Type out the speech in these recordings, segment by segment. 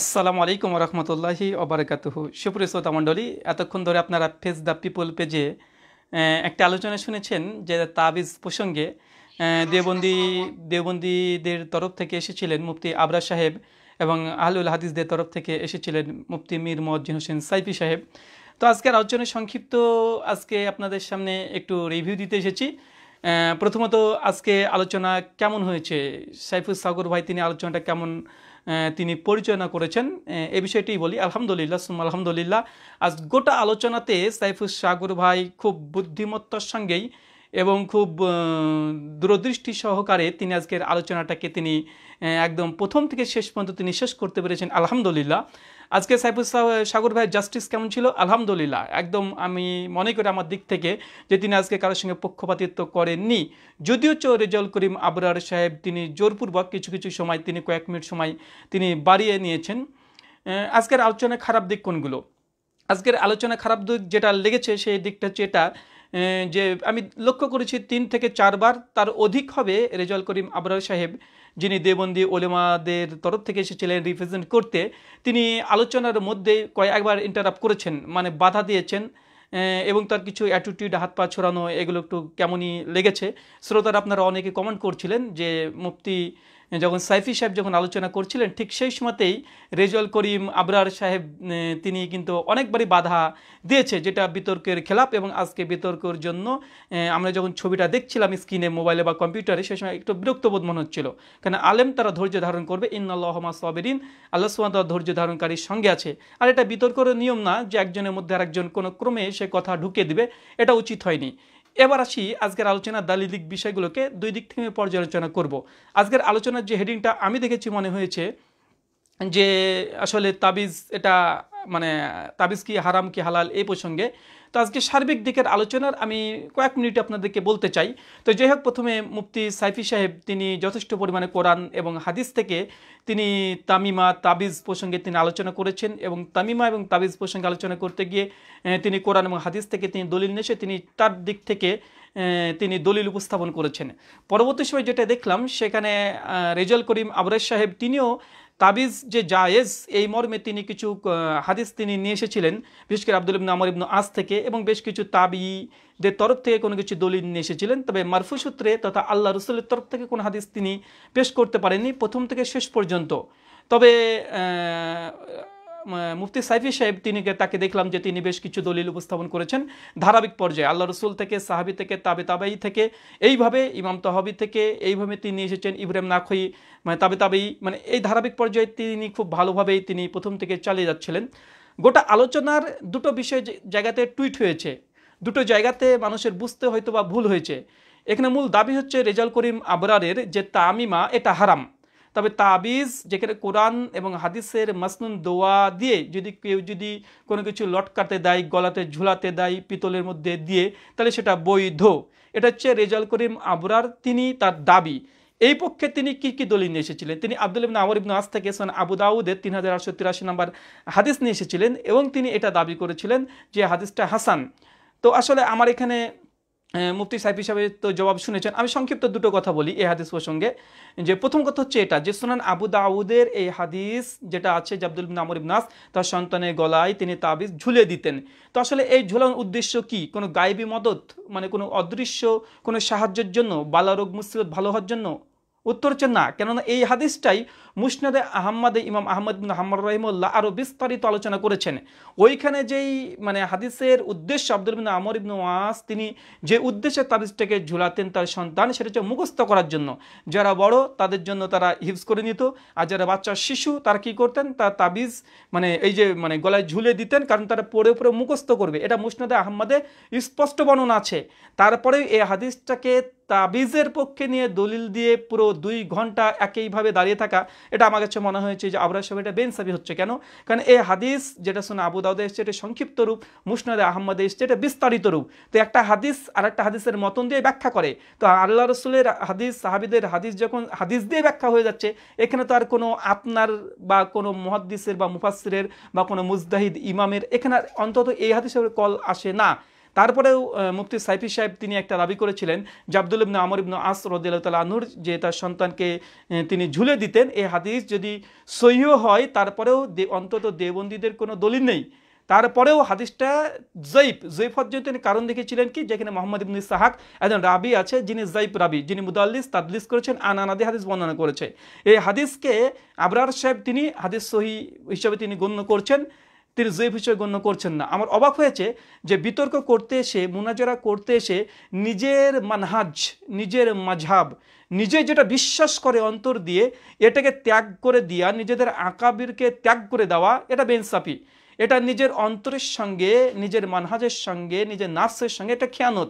আসসালামু আলাইকুম রহমতুল্লাহি অবরাকাতহু সুপ্রিয় শ্রোতা মণ্ডলী এতক্ষণ ধরে আপনারা ফেস দ্য পিপল পেজে একটা আলোচনা শুনেছেন যে তাবিজ প্রসঙ্গে দেবন্দি দেবন্দীদের তরফ থেকে এসেছিলেন মুফতি আবরা সাহেব এবং আহলুল হাদিসদের তরফ থেকে এসেছিলেন মুফতি মীর মজ্জিন হোসেন সাইফি সাহেব তো আজকের আলোচনায় সংক্ষিপ্ত আজকে আপনাদের সামনে একটু রিভিউ দিতে এসেছি প্রথমত আজকে আলোচনা কেমন হয়েছে সাইফুল সাগর ভাই তিনি আলোচনাটা কেমন তিনি পরিচয়না করেছেন এ বিষয়টি বলি আলহামদুলিল্লাহ সুম আলহামদুলিল্লাহ আজ গোটা আলোচনাতে সাইফুস সাগর ভাই খুব বুদ্ধিমত্তার সঙ্গেই এবং খুব দূরদৃষ্টি সহকারে তিনি আজকের আলোচনাটাকে তিনি একদম প্রথম থেকে শেষ পর্যন্ত তিনি শেষ করতে পেরেছেন আলহামদুলিল্লাহ আজকে সাইফুল সাগর ভাইয়ের জাস্টিস কেমন ছিল আলহামদুলিল্লাহ একদম আমি মনে করি আমার দিক থেকে যে তিনি আজকে কারোর সঙ্গে পক্ষপাতিত্ব করেননি যদিও চো রেজল করিম আবরার সাহেব তিনি জোরপূর্বক কিছু কিছু সময় তিনি কয়েক মিনিট সময় তিনি বাড়িয়ে নিয়েছেন আজকের আলোচনায় খারাপ দিক কোনগুলো আজকের আলোচনা খারাপ দিক যেটা লেগেছে সেই দিকটা হচ্ছে এটা যে আমি লক্ষ্য করেছি তিন থেকে চারবার তার অধিক হবে রেজাল করিম আবরার সাহেব যিনি দেবন্দি ওলেমাদের তরফ থেকে এসেছিলেন রিপ্রেজেন্ট করতে তিনি আলোচনার মধ্যে কয়েকবার ইন্টারাপ্ট করেছেন মানে বাধা দিয়েছেন এবং তার কিছু অ্যাটিটিউড হাত পা ছড়ানো এগুলো একটু কেমনই লেগেছে শ্রোতারা আপনারা অনেকে কমেন্ট করছিলেন যে মুফতি যখন সাইফি সাহেব যখন আলোচনা করছিলেন ঠিক সেই সময়তেই রেজল করিম আবরার সাহেব তিনি কিন্তু অনেকবারই বাধা দিয়েছে যেটা বিতর্কের খেলাপ এবং আজকে বিতর্কের জন্য আমরা যখন ছবিটা দেখছিলাম স্ক্রিনে মোবাইলে বা কম্পিউটারে সে সময় একটু বিরক্তবোধ মনে হচ্ছিল কারণ আলেম তারা ধৈর্য ধারণ করবে ইন্নআল্লাহমা সবেরিন আল্লাহ সুমাত ধৈর্য ধারণকারীর সঙ্গে আছে আর এটা বিতর্কের নিয়ম না যে একজনের মধ্যে আরেকজন কোনো ক্রমে সে কথা ঢুকে দিবে এটা উচিত হয়নি এবার আসি আজকের আলোচনা দালিলিক বিষয়গুলোকে দুই দিক থেকে পর্যালোচনা করব। আজকের আলোচনার যে হেডিংটা আমি দেখেছি মনে হয়েছে যে আসলে তাবিজ এটা মানে তাবিজ কি হারাম কি হালাল এই প্রসঙ্গে তো আজকে সার্বিক দিকের আলোচনার আমি কয়েক মিনিট আপনাদেরকে বলতে চাই তো যাই হোক প্রথমে মুফতি সাইফি সাহেব তিনি যথেষ্ট পরিমাণে কোরআন এবং হাদিস থেকে তিনি তামিমা তাবিজ প্রসঙ্গে তিনি আলোচনা করেছেন এবং তামিমা এবং তাবিজ প্রসঙ্গে আলোচনা করতে গিয়ে তিনি কোরআন এবং হাদিস থেকে তিনি দলিল নেশে তিনি তার দিক থেকে তিনি দলিল উপস্থাপন করেছেন পরবর্তী সময় যেটা দেখলাম সেখানে রেজাল করিম আবরাজ সাহেব তিনিও তাবিজ যে জায়েজ এই মর্মে তিনি কিছু হাদিস তিনি নিয়ে এসেছিলেন বিশেষ করে আব্দুল ইবনু আমর ইবনু আস থেকে এবং বেশ কিছু তাবিদের তরফ থেকে কোনো কিছু দলিল নিয়ে এসেছিলেন তবে মারফু সূত্রে তথা আল্লাহ রসুলের তরফ থেকে কোনো হাদিস তিনি পেশ করতে পারেননি প্রথম থেকে শেষ পর্যন্ত তবে মুফতি সাইফি সাহেব তিনি তাকে দেখলাম যে তিনি বেশ কিছু দলিল উপস্থাপন করেছেন ধারাবিক পর্যায়ে আল্লাহ রসুল থেকে সাহাবি থেকে তাবে তাবাই থেকে এইভাবে ইমাম তহাবি থেকে এইভাবে তিনি এসেছেন ইব্রাহিম নাখই মানে তাবে তাবেই মানে এই ধারাবিক পর্যায়ে তিনি খুব ভালোভাবেই তিনি প্রথম থেকে চালিয়ে যাচ্ছিলেন গোটা আলোচনার দুটো বিষয় জায়গাতে টুইট হয়েছে দুটো জায়গাতে মানুষের বুঝতে হয়তো বা ভুল হয়েছে এখানে মূল দাবি হচ্ছে রেজাল করিম আবরারের যে তামিমা এটা হারাম তবে তাবিজ যেখানে কোরআন এবং হাদিসের মাসনুন দোয়া দিয়ে যদি কেউ যদি কোনো কিছু লটকাতে দেয় গলাতে ঝুলাতে দেয় পিতলের মধ্যে দিয়ে তাহলে সেটা বৈধ এটা হচ্ছে রেজাল করিম আবরার তিনি তার দাবি এই পক্ষে তিনি কি কি দলিল নিয়ে এসেছিলেন তিনি আব্দুল ইবিন আমর ইবনু আজ থেকে সোন আবু দাউদের তিন হাজার আটশো তিরাশি নম্বর হাদিস নিয়ে এসেছিলেন এবং তিনি এটা দাবি করেছিলেন যে হাদিসটা হাসান তো আসলে আমার এখানে মুফতি সাহেব হিসাবে তো জবাব শুনেছেন আমি সংক্ষিপ্ত দুটো কথা বলি এই হাদিস প্রসঙ্গে যে প্রথম কথা হচ্ছে এটা যে সোনান আবু দাউদের এই হাদিস যেটা আছে জাবদুল নামর ইবনাস তার সন্তানের গলায় তিনি তাবিজ ঝুলে দিতেন তো আসলে এই ঝুলানোর উদ্দেশ্য কি কোনো গায়েবী মদত মানে কোনো অদৃশ্য কোনো সাহায্যের জন্য বালারোগ মুসিবত ভালো হওয়ার জন্য উত্তর হচ্ছে না কেননা এই হাদিসটাই মুসনাদে আহম্মদে ইমাম আহমদ বিন আহম্মদ রহিমুল্লাহ আরও বিস্তারিত আলোচনা করেছেন ওইখানে যেই মানে হাদিসের উদ্দেশ্য আব্দুল বিন আমর ইবনু ওয়াস তিনি যে উদ্দেশ্যে তাবিজটাকে ঝুলাতেন তার সন্তান সেটা হচ্ছে মুখস্থ করার জন্য যারা বড় তাদের জন্য তারা হিফজ করে নিত আর যারা বাচ্চা শিশু তারা কী করতেন তার তাবিজ মানে এই যে মানে গলায় ঝুলে দিতেন কারণ তারা পড়ে পড়ে মুখস্থ করবে এটা মুসনাদে আহম্মদে স্পষ্ট বর্ণনা আছে তারপরে এই হাদিসটাকে তাবিজের পক্ষে নিয়ে দলিল দিয়ে পুরো দুই ঘন্টা একইভাবে দাঁড়িয়ে থাকা এটা আমার কাছে মনে হয়েছে যে আবরাজ সাহেব এটা বেনসাবি হচ্ছে কেন কারণ এই হাদিস যেটা শোনা আবু দাউদে এসছে এটা সংক্ষিপ্ত রূপ মুসনাদে আহম্মদে এসছে এটা বিস্তারিত রূপ তো একটা হাদিস আর একটা হাদিসের মতন দিয়ে ব্যাখ্যা করে তো আল্লাহ রসুলের হাদিস সাহাবিদের হাদিস যখন হাদিস দিয়ে ব্যাখ্যা হয়ে যাচ্ছে এখানে তো আর কোনো আপনার বা কোনো মহাদ্দিসের বা মুফাসিরের বা কোনো মুজদাহিদ ইমামের এখানে অন্তত এই হাদিসের কল আসে না তারপরেও মুফতি সাইফি সাহেব তিনি একটা দাবি করেছিলেন জাবদুল ইবনু আমর ইবনু আস রদিল্লা আনুর যে তার সন্তানকে তিনি ঝুলে দিতেন এই হাদিস যদি সহিও হয় তারপরেও অন্তত দেবন্দীদের কোনো দলিল নেই তারপরেও হাদিসটা জৈব জৈব তিনি কারণ দেখেছিলেন কি যেখানে মোহাম্মদ ইবনুল সাহাক একজন রাবি আছে যিনি জৈব রাবি যিনি মুদাল্লিস তাদলিস করেছেন আনানাদি হাদিস বর্ণনা করেছে এই হাদিসকে আবরার সাহেব তিনি হাদিস সহি হিসাবে তিনি গণ্য করছেন তিনি জৈব হিসেবে গণ্য করছেন না আমার অবাক হয়েছে যে বিতর্ক করতে এসে মোনাজরা করতে এসে নিজের মানহাজ নিজের মাঝাব নিজে যেটা বিশ্বাস করে অন্তর দিয়ে এটাকে ত্যাগ করে দিয়া নিজেদের আঁকাবিরকে ত্যাগ করে দেওয়া এটা বেনসাফি এটা নিজের অন্তরের সঙ্গে নিজের মানহাজের সঙ্গে নিজের নার্সের সঙ্গে এটা খেয়ানত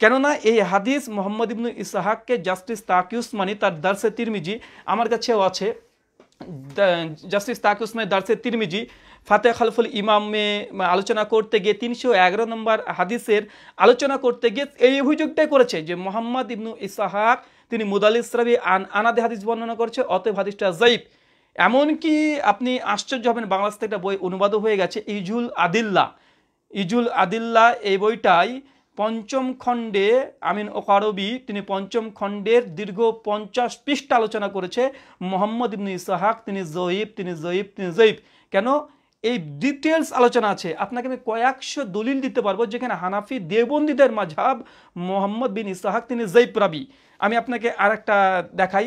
কেননা এই হাদিস মোহাম্মদ ইবনুল ইসাহাককে জাস্টিস তাকিউসমানি তার দার্সে তিরমিজি আমার কাছেও আছে জাস্টিস উসমানি দার্সে তিরমিজি ফাতে খালফুল ইমামে আলোচনা করতে গিয়ে তিনশো এগারো নম্বর হাদিসের আলোচনা করতে গিয়ে এই অভিযোগটাই করেছে যে মোহাম্মদ ইবনু ইসাহাক তিনি মুদাল ইসরাবি আন আনাদে হাদিস বর্ণনা করছে অতএব হাদিসটা জৈব এমনকি আপনি আশ্চর্য হবেন বাংলাদেশ থেকে একটা বই অনুবাদও হয়ে গেছে ইজুল আদিল্লা ইজুল আদিল্লা এই বইটাই পঞ্চম খণ্ডে আমিন ওকারবি তিনি পঞ্চম খণ্ডের দীর্ঘ পঞ্চাশ পৃষ্ঠা আলোচনা করেছে মোহাম্মদ ইবনু ইসাহাক তিনি জয়ীব তিনি জয়ীব তিনি জয়ীব কেন এই ডিটেলস আলোচনা আছে আপনাকে আমি কয়েকশো দলিল দিতে পারবো যেখানে হানাফি দেবন্দীদের মাঝাব মোহাম্মদ বিন ইসাহাক তিনি জৈপ্রাবি আমি আপনাকে আর একটা দেখাই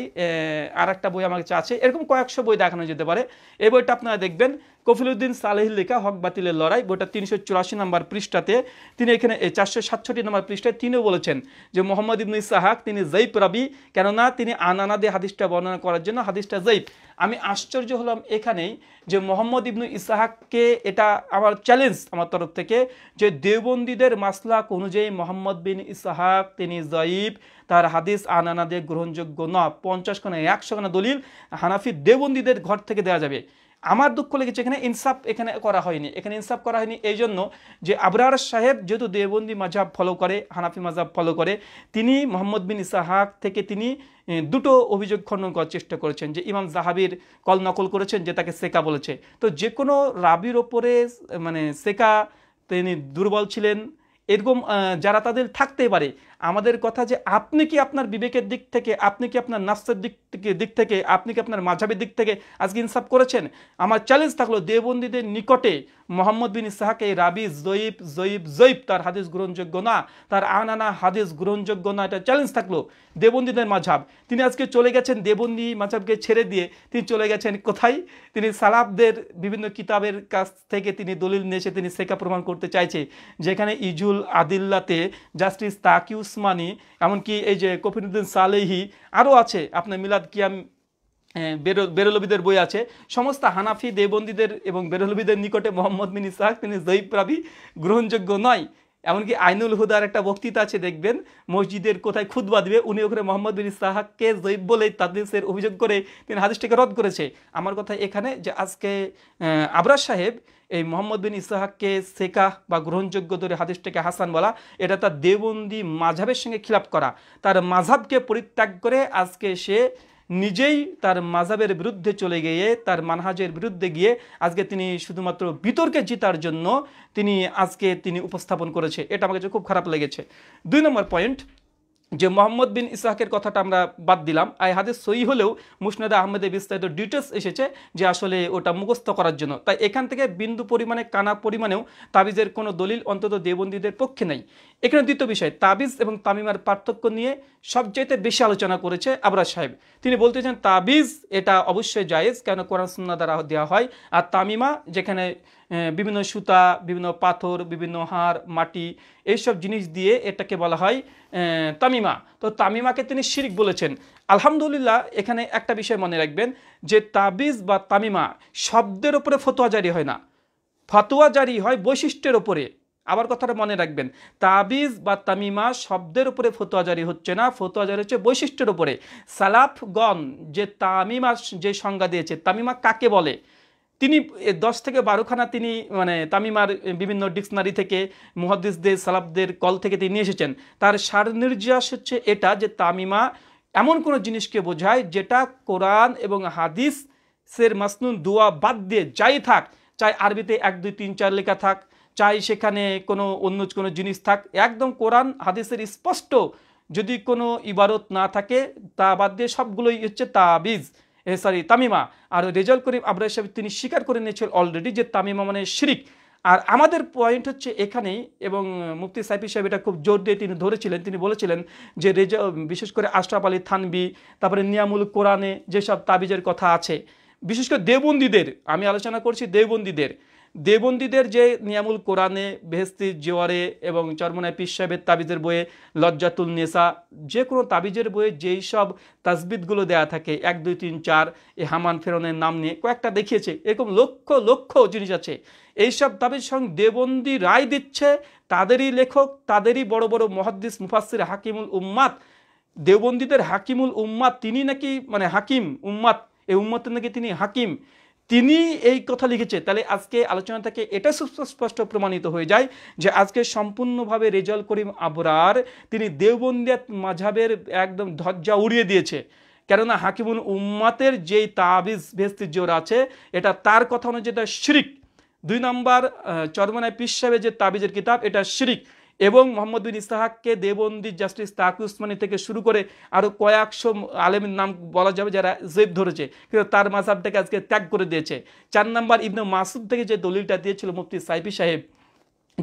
আর একটা বই আমার কাছে আছে এরকম কয়েকশো বই দেখানো যেতে পারে এই বইটা আপনারা দেখবেন কফিলুদ্দিন সালেহ লেখা হক বাতিলের লড়াই বইটা তিনশো চুরাশি নম্বর পৃষ্ঠাতে তিনি এখানে এই চারশো সাতষট্টি নম্বর পৃষ্ঠায় তিনিও বলেছেন যে মোহাম্মদ ইবনু সাহাক তিনি জৈব রাবি কেননা তিনি আনানাদে হাদিসটা বর্ণনা করার জন্য হাদিসটা জৈব আমি আশ্চর্য হলাম এখানেই যে মোহাম্মদ ইবনু ইসাহাককে এটা আমার চ্যালেঞ্জ আমার তরফ থেকে যে দেবন্দীদের মাসলাক অনুযায়ী মোহাম্মদ বিন ইসাহাক তিনি জয়ীব তার হাদিস আনানাদে গ্রহণযোগ্য ন পঞ্চাশ খানা একশো খানা দলিল হানাফি দেবন্দীদের ঘর থেকে দেওয়া যাবে আমার দুঃখ লেগেছে এখানে ইনসাফ এখানে করা হয়নি এখানে ইনসাফ করা হয়নি এই জন্য যে আবরার সাহেব যেহেতু দেবন্দি মাঝাব ফলো করে হানাফি মাঝাব ফলো করে তিনি মোহাম্মদ বিন ইসাহাক থেকে তিনি দুটো অভিযোগ খণ্ডন করার চেষ্টা করেছেন যে ইমাম জাহাবির কল নকল করেছেন যে তাকে সেকা বলেছে তো যে কোনো রাবির ওপরে মানে সেকা তিনি দুর্বল ছিলেন এরকম যারা তাদের থাকতে পারে আমাদের কথা যে আপনি কি আপনার বিবেকের দিক থেকে আপনি কি আপনার নাস্তের দিক থেকে দিক থেকে আপনি কি আপনার মাঝাবের দিক থেকে আজকে ইনসাফ করেছেন আমার চ্যালেঞ্জ থাকলো দেবন্দীদের নিকটে মোহাম্মদ বিন ইসাহাকে রাবি জয়ীব জয়ীব জয়ীব তার হাদিস গ্রহণযোগ্য না তার আনানা হাদিস গ্রহণযোগ্য না এটা চ্যালেঞ্জ থাকলো দেবন্দীদের মাঝাব তিনি আজকে চলে গেছেন দেবন্দী মাঝাবকে ছেড়ে দিয়ে তিনি চলে গেছেন কোথায় তিনি সালাবদের বিভিন্ন কিতাবের কাছ থেকে তিনি দলিল নিয়ে এসে তিনি শেখা প্রমাণ করতে চাইছে যেখানে ইজুল আদিল্লাতে জাস্টিস তাকিউস উসমানি এমনকি এই যে কফিরুদ্দিন সালেহি আরও আছে আপনার মিলাদ কিয়াম বেরলবিদের বই আছে সমস্ত হানাফি দেবন্দীদের এবং বেরলবিদের নিকটে মোহাম্মদ মিনি ইসাহাক তিনি জয়ীব প্রাবি গ্রহণযোগ্য নয় এমনকি আইনুল হুদার একটা বক্তৃতা আছে দেখবেন মসজিদের কোথায় খুদবা দিবে উনি ওখানে মোহাম্মদ বিন ইসাহাককে জৈব বলে তাদের অভিযোগ করে তিনি হাদিসটিকে রদ করেছে আমার কথা এখানে যে আজকে আবরাজ সাহেব এই মোহাম্মদ বিন ইসাহাককে শেখা বা গ্রহণযোগ্য ধরে হাদিসটাকে হাসান বলা এটা তার দেবন্দি মাঝাবের সঙ্গে খিলাপ করা তার মাঝাবকে পরিত্যাগ করে আজকে সে নিজেই তার মাজাবের বিরুদ্ধে চলে গিয়ে তার মানহাজের বিরুদ্ধে গিয়ে আজকে তিনি শুধুমাত্র বিতর্কে জিতার জন্য তিনি আজকে তিনি উপস্থাপন করেছে এটা আমার কাছে খুব খারাপ লেগেছে দুই নম্বর পয়েন্ট যে মোহাম্মদ বিন ইসাহাকের কথাটা আমরা বাদ দিলাম আই হাদিস সই হলেও মুসনাদ আহমেদে বিস্তারিত ডিটেলস এসেছে যে আসলে ওটা মুখস্থ করার জন্য তাই এখান থেকে বিন্দু পরিমাণে কানা পরিমাণেও তাবিজের কোনো দলিল অন্তত দেবন্দীদের পক্ষে নেই এখানে দ্বিতীয় বিষয় তাবিজ এবং তামিমার পার্থক্য নিয়ে সবচাইতে বেশি আলোচনা করেছে আবরাজ সাহেব তিনি বলতে চান তাবিজ এটা অবশ্যই জায়েজ কেন কোরআন সুন্না দ্বারা দেওয়া হয় আর তামিমা যেখানে বিভিন্ন সুতা বিভিন্ন পাথর বিভিন্ন হাড় মাটি এইসব জিনিস দিয়ে এটাকে বলা হয় তামিমা তো তামিমাকে তিনি শিরিক বলেছেন আলহামদুলিল্লাহ এখানে একটা বিষয় মনে রাখবেন যে তাবিজ বা তামিমা শব্দের ওপরে ফতোয়া জারি হয় না ফতোয়া জারি হয় বৈশিষ্ট্যের ওপরে আবার কথাটা মনে রাখবেন তাবিজ বা তামিমা শব্দের উপরে ফতোয়া জারি হচ্ছে না ফতোয়া জারি হচ্ছে বৈশিষ্ট্যের উপরে সালাফগণ যে তামিমা যে সংজ্ঞা দিয়েছে তামিমা কাকে বলে তিনি দশ থেকে বারোখানা তিনি মানে তামিমার বিভিন্ন ডিকশনারি থেকে মুহাদ্দিসদের সালাবদের কল থেকে তিনি নিয়ে এসেছেন তার নির্যাস হচ্ছে এটা যে তামিমা এমন কোনো জিনিসকে বোঝায় যেটা কোরআন এবং হাদিস সের মাসনুন দোয়া বাদ দিয়ে যাই থাক চাই আরবিতে এক দুই তিন চার লেখা থাক চাই সেখানে কোনো অন্য কোনো জিনিস থাক একদম কোরআন হাদিসের স্পষ্ট যদি কোনো ইবারত না থাকে তা বাদ দিয়ে সবগুলোই হচ্ছে তাবিজ সরি তামিমা আর রেজাল করিম আবরার সাহেব তিনি স্বীকার করে নিয়েছিলেন অলরেডি যে তামিমা মানে শিরিক আর আমাদের পয়েন্ট হচ্ছে এখানেই এবং মুফতি সাইফি সাহেব এটা খুব জোর দিয়ে তিনি ধরেছিলেন তিনি বলেছিলেন যে রেজা বিশেষ করে আশরাফ আলী থানবি তারপরে নিয়ামুল কোরআনে যেসব তাবিজের কথা আছে বিশেষ করে দেবন্দীদের আমি আলোচনা করছি দেবন্দীদের দেবন্দীদের যে নিয়ামুল কোরআনে ভেস্তি জোয়ারে এবং চরমনায় পিস সাহেবের তাবিজের বইয়ে লজ্জাতুল নেসা যে কোনো তাবিজের বইয়ে যেই সব তাজবিদগুলো দেয়া থাকে এক দুই তিন চার এ হামান ফেরনের নাম নিয়ে কয়েকটা দেখিয়েছে এরকম লক্ষ লক্ষ জিনিস আছে এইসব তাবিজ সঙ্গে দেবন্দী রায় দিচ্ছে তাদেরই লেখক তাদেরই বড় বড় মহাদ্দিস মুফাসির হাকিমুল উম্মাত দেবন্দীদের হাকিমুল উম্মাদ তিনি নাকি মানে হাকিম উম্মাদ এই উম্মাতের নাকি তিনি হাকিম তিনি এই কথা লিখেছে তাহলে আজকে আলোচনা থেকে এটা সুস্পষ্ট প্রমাণিত হয়ে যায় যে আজকে সম্পূর্ণভাবে রেজাল করিম আবরার তিনি দেওবন্দিয়া মাঝাবের একদম ধজ্জা উড়িয়ে দিয়েছে কেননা হাকিমুল উম্মাতের যেই তাবিজ ভেস্তির জোর আছে এটা তার কথা অনুযায়ী এটা শিরিক দুই নম্বর চরমনায় পিস সাহেবের যে তাবিজের কিতাব এটা শিরিক এবং মোহাম্মদ বিন ইস্তাহাককে দেবন্দির জাস্টিস তাকু উসমানি থেকে শুরু করে আরও কয়েকশো আলেমের নাম বলা যাবে যারা জেব ধরেছে কিন্তু তার মাঝাবটাকে আজকে ত্যাগ করে দিয়েছে চার নম্বর ইবনু মাসুদ থেকে যে দলিলটা দিয়েছিল মুফতি সাইফি সাহেব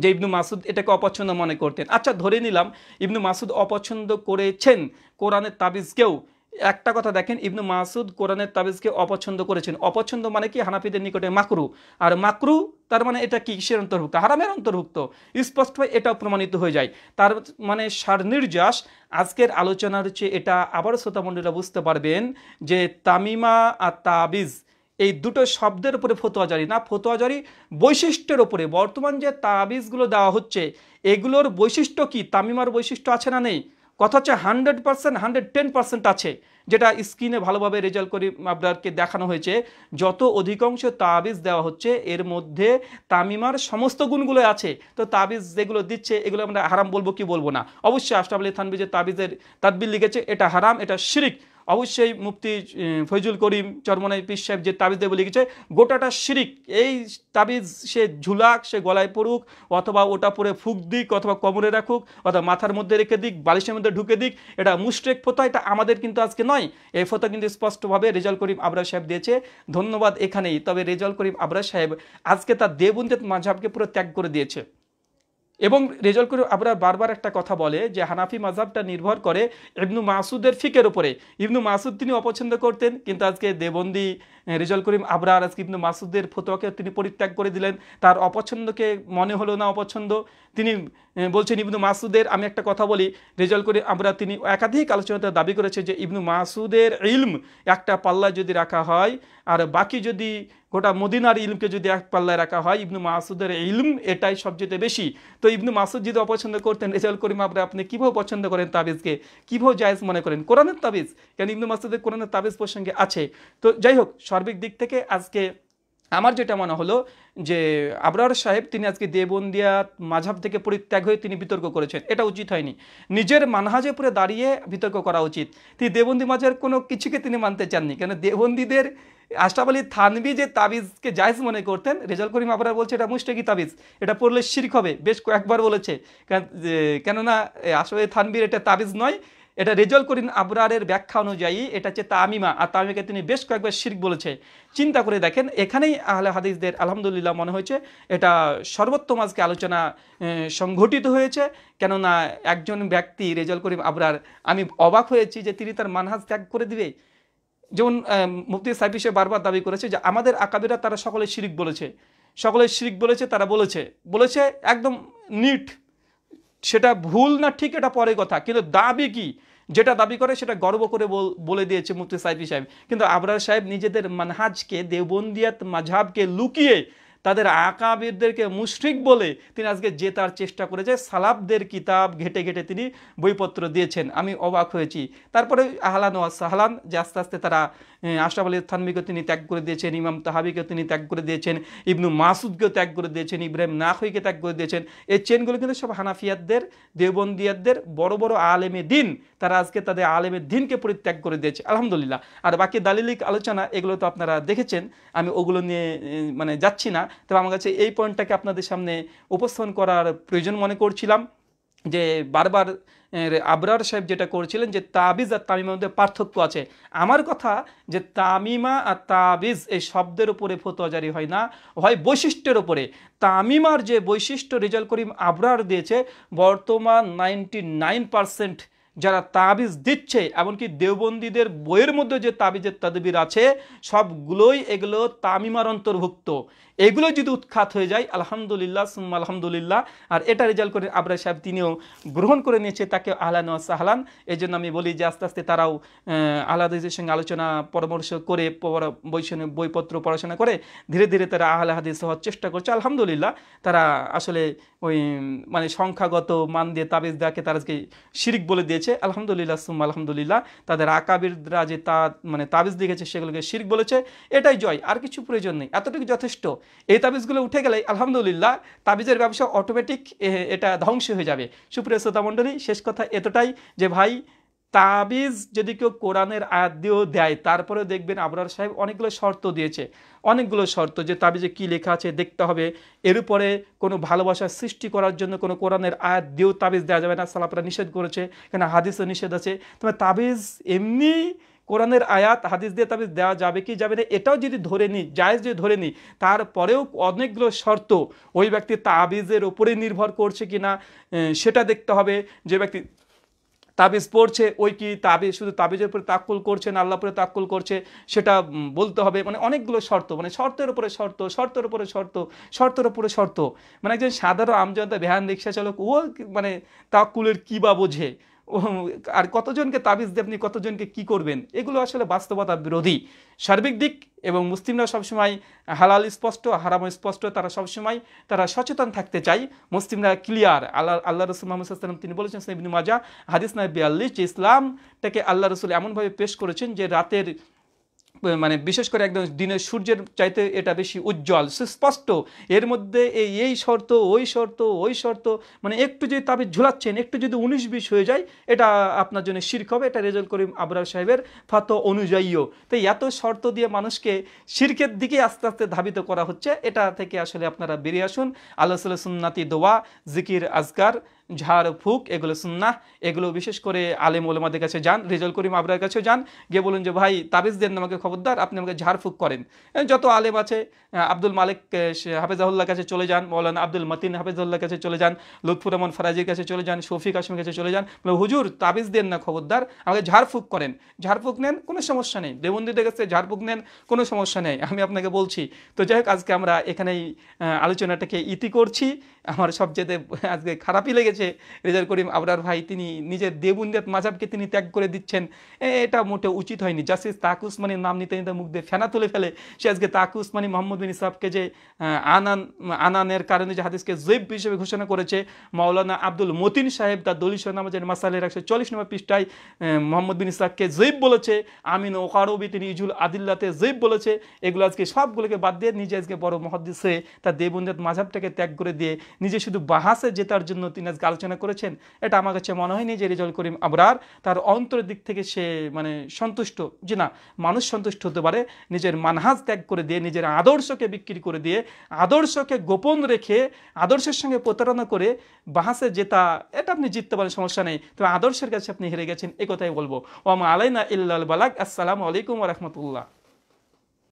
যে ইবনু মাসুদ এটাকে অপছন্দ মনে করতেন আচ্ছা ধরে নিলাম ইবনু মাসুদ অপছন্দ করেছেন কোরআনের তাবিজকেও একটা কথা দেখেন ইবনু মাসুদ কোরআনের তাবিজকে অপছন্দ করেছেন অপছন্দ মানে কি হানাফিদের নিকটে মাকরু আর মাকরু তার মানে এটা কি কিসের অন্তর্ভুক্ত হারামের অন্তর্ভুক্ত স্পষ্টভাবে এটাও প্রমাণিত হয়ে যায় তার মানে সারনির্যাস আজকের আলোচনার হচ্ছে এটা আবার শ্রোতামণ্ডলীরা বুঝতে পারবেন যে তামিমা আর তাবিজ এই দুটো শব্দের উপরে ফতোয়া জারি না ফতোয়া জারি বৈশিষ্ট্যের উপরে বর্তমান যে তাবিজগুলো দেওয়া হচ্ছে এগুলোর বৈশিষ্ট্য কি তামিমার বৈশিষ্ট্য আছে না নেই কথা হচ্ছে hundred percent hundred ten percent আছে যেটা স্ক্রিনে ভালোভাবে রেজাল্ট করে আপনারকে দেখানো হয়েছে যত অধিকাংশ তাবিজ দেওয়া হচ্ছে এর মধ্যে তামিমার সমস্ত গুণগুলো আছে তো তাবিজ যেগুলো দিচ্ছে এগুলো আমরা হারাম বলবো কি বলবো না অবশ্যই আশরাফ আলী থানবি যে তাবিজের তাদবির লিখেছে এটা হারাম এটা শিরিক অবশ্যই মুফতি ফৈজুল করিম চরমনাই পিস সাহেব যে তাবিজ দেবে লিখেছে গোটাটা শিরিক এই তাবিজ সে ঝুলাক সে গলায় পড়ুক অথবা ওটা পরে ফুক দিক অথবা কমরে রাখুক অথবা মাথার মধ্যে রেখে দিক বালিশের মধ্যে ঢুকে দিক এটা মুস্টেক ফোতা এটা আমাদের কিন্তু আজকে নয় এই ফোতা কিন্তু স্পষ্টভাবে রেজাল করিম আবরার সাহেব দিয়েছে ধন্যবাদ এখানেই তবে রেজাল করিম আবরার সাহেব আজকে তার দেবন্দেত মাঝাবকে পুরো ত্যাগ করে দিয়েছে এবং রেজল করে আমরা বারবার একটা কথা বলে যে হানাফি মাজাবটা নির্ভর করে ইবনু মাসুদের ফিকের উপরে ইবনু মাসুদ তিনি অপছন্দ করতেন কিন্তু আজকে দেবন্দি রেজাল করিম আবরার আজকে ইবনু মাসুদের ফতোয়াকে তিনি পরিত্যাগ করে দিলেন তার অপছন্দকে মনে হলো না অপছন্দ তিনি বলছেন ইবনু মাসুদের আমি একটা কথা বলি রেজাল করিম আমরা তিনি একাধিক আলোচনাতে দাবি করেছে যে ইবনু মাসুদের ইলম একটা পাল্লায় যদি রাখা হয় আর বাকি যদি গোটা মদিনার ইলমকে যদি এক পাল্লায় রাখা হয় ইবনু মাসুদের ইলম এটাই সবচেয়ে বেশি তো ইবনু মাসুদ যদি অপছন্দ করতেন রেজাল করিম আবরা আপনি কীভাবে পছন্দ করেন তাবিজকে কীভাবে জায়েজ মনে করেন কোরআনের তাবিজ কেন ইবনু মাসুদের কোরআনের তাবিজ প্রসঙ্গে আছে তো যাই হোক সার্বিক দিক থেকে আজকে আমার যেটা মনে হলো যে আবরার সাহেব তিনি আজকে দেবন্দিয়া মাঝাব থেকে পরিত্যাগ হয়ে তিনি বিতর্ক করেছেন এটা উচিত হয়নি নিজের মানহাজে পরে দাঁড়িয়ে বিতর্ক করা উচিত তিনি দেবন্দি মাঝের কোনো কিছুকে তিনি মানতে চাননি কেন দেবন্দিদের আশরাফ থানবি যে তাবিজকে জায়জ মনে করতেন রেজাল করিম আবরার বলছে এটা মুস্টেকি তাবিজ এটা পড়লে শির্ক হবে বেশ কয়েকবার বলেছে কেননা আসলে থানবির এটা তাবিজ নয় এটা রেজল করিন আবরারের ব্যাখ্যা অনুযায়ী এটা হচ্ছে তামিমা আর তামিমাকে তিনি বেশ কয়েকবার শির্ক বলেছে চিন্তা করে দেখেন এখানেই আহলে হাদিসদের আলহামদুলিল্লাহ মনে হয়েছে এটা সর্বোত্তম আজকে আলোচনা সংঘটিত হয়েছে কেননা একজন ব্যক্তি রেজল করিম আবরার আমি অবাক হয়েছি যে তিনি তার মানহাজ ত্যাগ করে দিবে যেমন মুফতি সাহেব সে বারবার দাবি করেছে যে আমাদের আকাবিরা তারা সকলে শিরিক বলেছে সকলে শিরিক বলেছে তারা বলেছে বলেছে একদম নিট সেটা ভুল না ঠিক এটা পরে কথা কিন্তু দাবি কি যেটা দাবি করে সেটা গর্ব করে বলে দিয়েছে মুফতি সাইফি সাহেব কিন্তু আবরার সাহেব নিজেদের মানহাজকে দেওবন্দিয়াত মাঝহাবকে লুকিয়ে তাদের আকাবিরদেরকে মুশরিক বলে তিনি আজকে জেতার চেষ্টা করে যে সালাবদের কিতাব ঘেটে ঘেটে তিনি বইপত্র দিয়েছেন আমি অবাক হয়েছি তারপরে আহলান ওয়া সাহলান যে আস্তে আস্তে তারা আশরাফ আলী থানবিকে তিনি ত্যাগ করে দিয়েছেন ইমাম তাহাবিকে তিনি ত্যাগ করে দিয়েছেন ইবনু মাসুদকেও ত্যাগ করে দিয়েছেন ইব্রাহিম নাহইকে ত্যাগ করে দিয়েছেন এই চেনগুলো কিন্তু সব হানাফিয়াদের দেবন্দিয়াদের বড় বড় আলেমে দিন তারা আজকে তাদের আলেমের দিনকে পরিত্যাগ করে দিয়েছে আলহামদুলিল্লাহ আর বাকি দালিলিক আলোচনা এগুলো তো আপনারা দেখেছেন আমি ওগুলো নিয়ে মানে যাচ্ছি না তবে আমার কাছে এই পয়েন্টটাকে আপনাদের সামনে উপস্থাপন করার প্রয়োজন মনে করছিলাম যে বারবার আবরার সাহেব যেটা করছিলেন যে তাবিজ আর তামিমার মধ্যে পার্থক্য আছে আমার কথা যে তামিমা আর তাবিজ এই শব্দের উপরে ফতোয়াজারি হয় না হয় বৈশিষ্ট্যের উপরে তামিমার যে বৈশিষ্ট্য রেজাল করিম আবরার দিয়েছে বর্তমান নাইনটি নাইন পারসেন্ট যারা তাবিজ দিচ্ছে এমনকি দেওবন্দীদের বইয়ের মধ্যে যে তাবিজের তাদবির আছে সবগুলোই এগুলো তামিমার অন্তর্ভুক্ত এগুলো যদি উৎখাত হয়ে যায় আলহামদুলিল্লাহ সুম আলহামদুলিল্লাহ আর এটা রেজাল্ট করে আবরা সাহেব তিনিও গ্রহণ করে নিয়েছে তাকে আহলান সাহলান এই জন্য আমি বলি যে আস্তে আস্তে তারাও আহলাদিজের সঙ্গে আলোচনা পরামর্শ করে বৈষণে বইপত্র পড়াশোনা করে ধীরে ধীরে তারা আহলে হাদিস হওয়ার চেষ্টা করছে আলহামদুলিল্লাহ তারা আসলে ওই মানে সংখ্যাগত মান দিয়ে তাবিজ দেওয়াকে তারা আজকে শিরিক বলে দিয়েছে দিয়েছে আলহামদুলিল্লাহ সুম আলহামদুলিল্লাহ তাদের আকাবিররা যে তা মানে তাবিজ লিখেছে সেগুলোকে শির্ক বলেছে এটাই জয় আর কিছু প্রয়োজন নেই এতটুকু যথেষ্ট এই তাবিজগুলো উঠে গেলে আলহামদুলিল্লাহ তাবিজের ব্যবসা অটোমেটিক এটা ধ্বংস হয়ে যাবে সুপ্রিয় শ্রোতা মণ্ডলী শেষ কথা এতটাই যে ভাই তাবিজ যদি কেউ কোরআনের আয়াত দিয়েও দেয় তারপরে দেখবেন আবরার সাহেব অনেকগুলো শর্ত দিয়েছে অনেকগুলো শর্ত যে তাবিজে কি লেখা আছে দেখতে হবে এর উপরে কোনো ভালোবাসার সৃষ্টি করার জন্য কোনো কোরআনের আয়াত দিয়েও তাবিজ দেওয়া যাবে না সালাপরা নিষেধ করেছে এখানে হাদিসও নিষেধ আছে তবে তাবিজ এমনি কোরআনের আয়াত হাদিস দিয়ে তাবিজ দেওয়া যাবে কি যাবে না এটাও যদি ধরে নিই জায়জ যদি ধরে নিই তারপরেও অনেকগুলো শর্ত ওই ব্যক্তি তাবিজের ওপরেই নির্ভর করছে কি না সেটা দেখতে হবে যে ব্যক্তি তাবিজ পড়ছে ওই কি তাবিজ শুধু তাবিজের উপরে তাক্কুল করছে না আল্লাহ উপরে তাক্কুল করছে সেটা বলতে হবে মানে অনেকগুলো শর্ত মানে শর্তের উপরে শর্ত শর্তের উপরে শর্ত শর্তের উপরে শর্ত মানে একজন সাধারণ আমজনতা ভ্যান রিক্সা চালক ও মানে তাক্কুলের কী বা বোঝে আর কতজনকে তাবিজ দিয়ে আপনি কতজনকে কি করবেন এগুলো আসলে বাস্তবতা বিরোধী সার্বিক দিক এবং মুসলিমরা সবসময় হালাল স্পষ্ট হারাম স্পষ্ট তারা সবসময় তারা সচেতন থাকতে চায় মুসলিমরা ক্লিয়ার আল্লাহ আল্লাহ রসুল মোহাম্মদাম তিনি বলেছেন ইবিন মাজা হাদিস নাই বিয়াল্লিশ যে ইসলামটাকে আল্লাহ রসুল এমনভাবে পেশ করেছেন যে রাতের মানে বিশেষ করে একদম দিনের সূর্যের চাইতে এটা বেশি উজ্জ্বল সুস্পষ্ট এর মধ্যে এই এই শর্ত ওই শর্ত ওই শর্ত মানে একটু যদি তাবিজ ঝুলাচ্ছেন একটু যদি উনিশ বিশ হয়ে যায় এটা আপনার জন্য শির্ক হবে এটা রেজল করিম আবরার সাহেবের ফাত অনুযায়ীও তো এত শর্ত দিয়ে মানুষকে শির্কের দিকে আস্তে আস্তে ধাবিত করা হচ্ছে এটা থেকে আসলে আপনারা বেরিয়ে আসুন আল্লাহ সুন্নাতি দোয়া জিকির আজকার ঝাড় ফুক এগুলো সুন্নাহ এগুলো বিশেষ করে আলেম ওলামাদের কাছে যান রেজল করিম আবরার কাছে যান গিয়ে বলুন যে ভাই তাবিজ দেন আমাকে খবরদার আপনি আমাকে ঝাড় ফুক করেন যত আলেম আছে আব্দুল মালিক হাফেজাহুল্লার কাছে চলে যান মৌলানা আব্দুল মতিন হাফেজাহুল্লার কাছে চলে যান লুৎফুর রহমান ফরাজির কাছে চলে যান শফি কাশ্মীর কাছে চলে যান হুজুর তাবিজ দেন না খবরদার আমাকে ঝাড় ফুক করেন ঝাড় ফুক নেন কোনো সমস্যা নেই দেবন্দিদের কাছে ঝাড় ফুক নেন কোনো সমস্যা নেই আমি আপনাকে বলছি তো যাই হোক আজকে আমরা এখানেই আলোচনাটাকে ইতি করছি আমার সবচেয়ে আজকে খারাপই লেগেছে রেজার করিম আবরার ভাই তিনি নিজের দেবুন্দেত মাঝাবকে তিনি ত্যাগ করে দিচ্ছেন এটা মোটে উচিত হয়নি জাস্টিস তাক উসমানির নাম নিতে নিতে মুখ দিয়ে ফেনা তুলে ফেলে সে আজকে তাক উসমানি মোহাম্মদ বিন ইসলামকে যে আনান আনানের কারণে যে হাদিসকে জৈব হিসেবে ঘোষণা করেছে মাওলানা আব্দুল মতিন সাহেব তার দলিস নামাজের মাসালের একশো চল্লিশ নম্বর পৃষ্ঠায় মোহাম্মদ বিন ইসলামকে জৈব বলেছে আমিন ওকারবি তিনি ইজুল আদিল্লাতে জৈব বলেছে এগুলো আজকে সবগুলোকে বাদ দিয়ে নিজে আজকে বড় মহাদিস হয়ে তার দেবুন্দেত মাঝাবটাকে ত্যাগ করে দিয়ে নিজে শুধু বাহাসে জেতার জন্য তিনি আজকে আলোচনা করেছেন এটা আমার কাছে মনে হয়নি যে রেজাল করিম আবরার তার অন্তরের দিক থেকে সে মানে সন্তুষ্ট যে না মানুষ সন্তুষ্ট হতে পারে নিজের মানহাজ ত্যাগ করে দিয়ে নিজের আদর্শকে বিক্রি করে দিয়ে আদর্শকে গোপন রেখে আদর্শের সঙ্গে প্রতারণা করে বাহাসে জেতা এটা আপনি জিততে পারেন সমস্যা নেই তবে আদর্শের কাছে আপনি হেরে গেছেন এ কথাই বলবো ওয়াম আলাইনা ইল্লাল বালাক আসসালামু আলাইকুম রহমতুল্লাহ